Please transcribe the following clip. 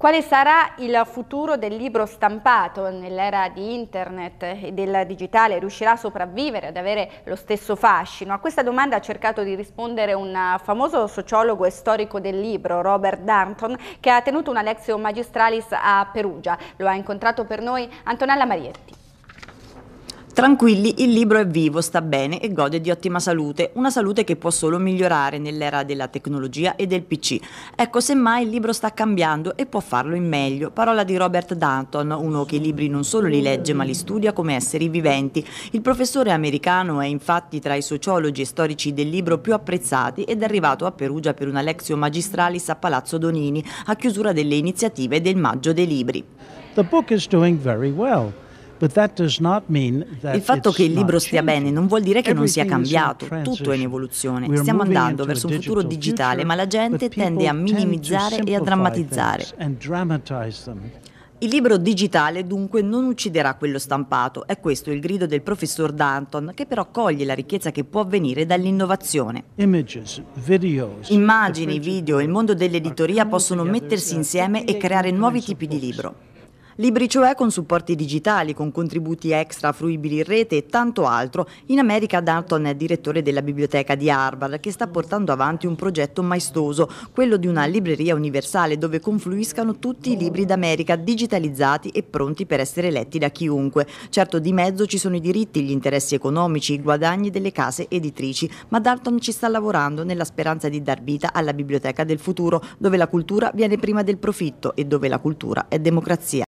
Quale sarà il futuro del libro stampato nell'era di internet e del digitale? Riuscirà a sopravvivere, ad avere lo stesso fascino? A questa domanda ha cercato di rispondere un famoso sociologo e storico del libro, Robert Danton, che ha tenuto una lezione magistralis a Perugia. Lo ha incontrato per noi Antonella Marietti. Tranquilli, il libro è vivo, sta bene e gode di ottima salute, una salute che può solo migliorare nell'era della tecnologia e del PC. Ecco, semmai il libro sta cambiando e può farlo in meglio. Parola di Robert Danton, uno che i libri non solo li legge ma li studia come esseri viventi. Il professore americano è infatti tra i sociologi e storici del libro più apprezzati ed è arrivato a Perugia per una lezio magistralis a Palazzo Donini, a chiusura delle iniziative del Maggio dei Libri. The book is doing very well. Il fatto che il libro stia bene non vuol dire che non sia cambiato, tutto è in evoluzione. Stiamo andando verso un futuro digitale, ma la gente tende a minimizzare e a drammatizzare. Il libro digitale dunque non ucciderà quello stampato, è questo il grido del professor Danton che però coglie la ricchezza che può avvenire dall'innovazione. Immagini, video e il mondo dell'editoria possono mettersi insieme e creare nuovi tipi di libro. Libri cioè con supporti digitali, con contributi extra fruibili in rete e tanto altro. In America Dalton è direttore della biblioteca di Harvard che sta portando avanti un progetto maestoso, quello di una libreria universale dove confluiscano tutti i libri d'America digitalizzati e pronti per essere letti da chiunque. Certo di mezzo ci sono i diritti, gli interessi economici, i guadagni delle case editrici, ma Dalton ci sta lavorando nella speranza di dar vita alla biblioteca del futuro, dove la cultura viene prima del profitto e dove la cultura è democrazia.